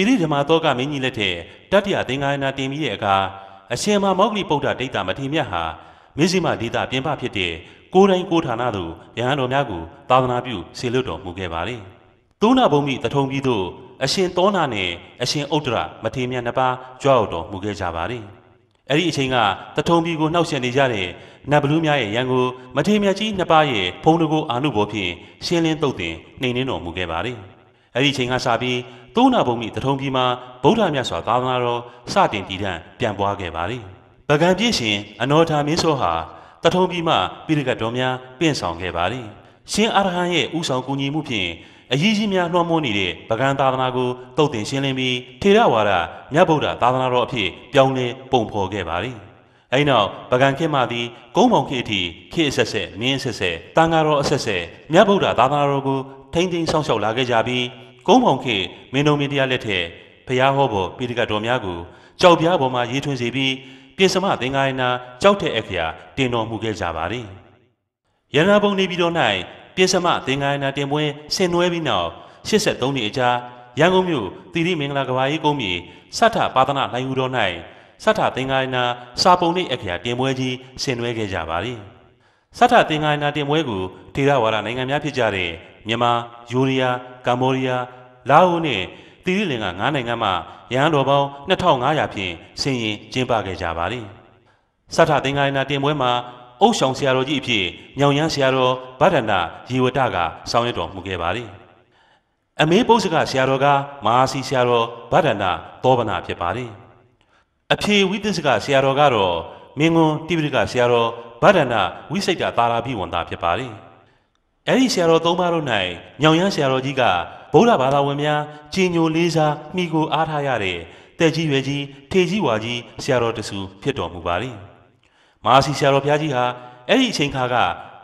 စီရိဓမ္မသောကမင်းကြီးလက်ထက်တတ္တရာသင်္ကာရနာတင်ပြီးတဲ့အခါအရှင်မမောဂလိပုဒ္ဒဒိဋ္ဌမထေရမြတ်ဟာမြေစီမဒေတာပြင်ပဖြစ်တဲ့ကိုယ်တိုင်ကိုဌာနသို့ရဟန်းတော်များကိုသာသနာပြုဆေလွတ်တော်မူခဲ့ပါလေ။သုံးနာဘုံမိတထုံပြီးသို့အရှင်သောနာနဲ့အရှင်ဥဒ္ဒရမထေရမြတ်နှစ်ပါးကြွရောက်တော်မူခဲ့ကြပါလေ။အဲ့ဒီအချိန်ကတထုံပြီးကိုနှောက်ယှက်နေကြတဲ့နတ်ဘလူးများရဲ့ရန်ကိုမထေရမြတ်ကြီးနှစ်ပါးရဲ့ဘုံတကူအာနုဘောဖြင့်ရှင်းလင်းတုတ်တင်နှိမ်နှင်းတော်မူခဲ့ပါလေ။အဲ့ဒီချိန်ကစပြီးသုံးနာဘုံမိတထုံပြည်မှာဗုဒ္ဓမြတ်စွာသာသနာတော်စတင်တည်ထံပြန်ပွားခဲ့ပါလေ။ပကံပြည့်ရှင်အနောထာမင်းစောဟာတထုံပြည်မှာပိရိကတော်များပင့်ဆောင်ခဲ့ပါလေ။ရှင်အာရဟံရဲ့ဥဆောင်ကူညီမှုဖြင့်အရေးကြီးများနှွှမ်းမိုးနေတဲ့ပကံသာသနာကိုတုတ်တင်ရှင်းလင်းပြီးထေရဝါဒမြတ်ဗုဒ္ဓသာသနာတော်အဖြစ်ပြောင်းလဲပုံဖော်ခဲ့ပါလေ။အဲနောက်ပကံခေတ်မှသည်ကုန်းပေါင်ခေတ်အထိခေတ်အဆက်ဆက်မင်းအဆက်ဆက်တန်ဃာတော်အဆက်ဆက်မြတ်ဗုဒ္ဓသာသနာတော်ကိုထိမ့်သိမ်းဆောင်ရှောက်လာခဲ့ကြပြီးကုန်းပေါင်ခေမင်းတို့မင်းတရားလက်ထက်ဘုရားဟောပေါ်ပိဋကတော်များကိုကြောက်ပြားပေါ်မှာရေးထွင်စေပြီးပြင်စမသင်္ကာယနာကြောက်တဲ့အခရာတင်တော်မူခဲ့ကြပါသည်ရဏဘုံနေပြီးတော့၌ပြင်စမသင်္ကာယနာတင်ပွဲဆင်နွှဲပြီးနောက်83နှစ်အကြာရန်ကုန်မြို့သီရိမင်္ဂလာကဘာကြီးကုန်းမြေစထပါဒနာလိုင်ဟူတော်၌စထသင်္ကာယနာ စာပုံနှင့်အခရာတင်ပွဲကြီးဆင်နွှဲခဲ့ကြပါသည်စထသင်္ကာယနာတင်ပွဲကိုထေရဝါဒနိုင်ငံများဖြစ်ကြတဲ့မြန်မာ၊ယူရီးယား၊ကမ္ဘောဒီးယား၊လာအိုနဲ့သီရိလင်္ကာ၅နိုင်ငံမှရဟန်းတော်ပေါင်း2500ဖြင့်ဆင်ရင်ကျင်းပခဲ့ကြပါသည်။စထသင်္ကာရနာတင်ပွဲမှာအုတ်ဆောင်ဆရာတော်ကြီးအဖြစ်ညောင်ရမ်းဆရာတော်ဗဒ္ဒနာရေဝတကဆောင်ရွက်တော်မူခဲ့ပါသည်။အမေပု္ပ္ပကဆရာတော်ကမဟာစီဆရာတော်ဗဒ္ဒနာသောဗနာဖြစ်ပါသည်။အဖြေဝိသစ္စကဆရာတော်ကတော့မင်းကွန်တိပိဋကဆရာတော်ဗဒ္ဒနာဝိစိတ်တာတာရာဘိဝန္တာဖြစ်ပါသည်။အဲ့ဒီဆရာတော်သုံးပါးတို့၌ညောင်ရမ်းဆရာတော်ကြီးကဗုဒ္ဓဘာသာဝင်များကြီးညိုလေးစားမိကိုအားထားရတဲ့တဲ့ကြီးရွယ်ကြီးထေကြီးဝါကြီးဆရာတော်တဆူဖြစ်တော်မူပါလေ။မာစီဆရာတော်ဘုရားကြီးဟာအဲ့ဒီအချိန်ခါက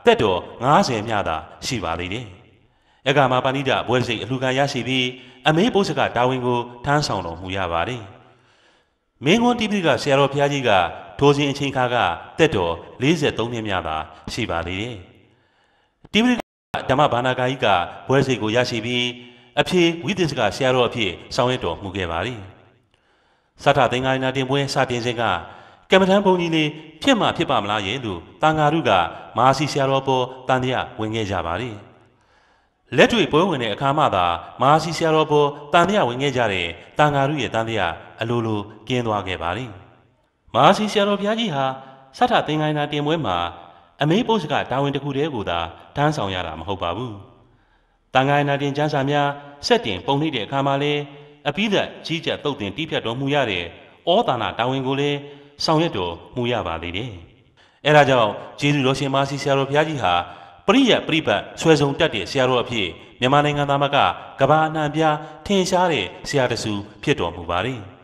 တက်တော်90မြတာရှိပါလေတယ်။အဂါမပါဏိတာဘွဲစိတ်အလှခံရရှိပြီးအမေးပုစကတာဝန်ကိုထမ်းဆောင်တော်မူရပါတယ်။မင်းကွန်တိပိကဆရာတော်ဘုရားကြီးကထိုစဉ်အချိန်ခါကတက်တော်43နှစ်မြတာရှိပါလေတယ်။တိဗိဒဓမ္မဘာနာကာကြီးကဘွဲစိတ်ကိုရရှိပြီး အဖေဝိသစ္စကဆရာတော်အဖြစ်ဆောင်ရွက်တော်မူခဲ့ပါသည်။သထသင်္ဃာနာတင်ပွဲစတင်စဉ်ကကမ္မထံဘုံကြီးလေးဖြစ်မှဖြစ်ပါမလားရဲ့လို့တန်ဃာတို့ကမာစီဆရာတော်ပေါ်တန်တရားဝင်ခဲ့ကြပါသည်။လက်တွေ့ပွဲဝင်တဲ့အခါမှသာမာစီဆရာတော်ပေါ်တန်တရားဝင်ခဲ့ကြတဲ့တန်ဃာတို့ရဲ့တန်တရားအလိုလိုကျင်းသွားခဲ့ပါသည်။မာစီဆရာတော်ဘုရားကြီးဟာသထသင်္ဃာနာတင်ပွဲမှာအမေးပုတ်စကတာဝန်တစ်ခုတည်းကိုသာတန်းဆောင်ရတာမဟုတ်ပါဘူး။တန်ခါရနာတင်ကျမ်းစာများဆက်တင်ပုံနှိပ်တဲ့အခါမှာလည်းအပိဓာတ်ကြီးကြပ်တုတ်တင်တီးဖြတ်တော်မူရတဲ့ဩတာနာတာဝန်ကိုလည်းဆောင်ရွက်တော်မူရပါသေးတယ်။အဲဒါကြောင့်ဂျေဇုတော်ရှင်မဆီဆရာတော်ဘုရားကြီးဟာပရိယပရိပတ်ဆွဲဆောင်တတ်တဲ့ဆရာတော်အဖြစ်မြန်မာနိုင်ငံသားမကကဘာအနှံပြထင်ရှားတဲ့ဆရာတဆူဖြစ်တော်မူပါလေ။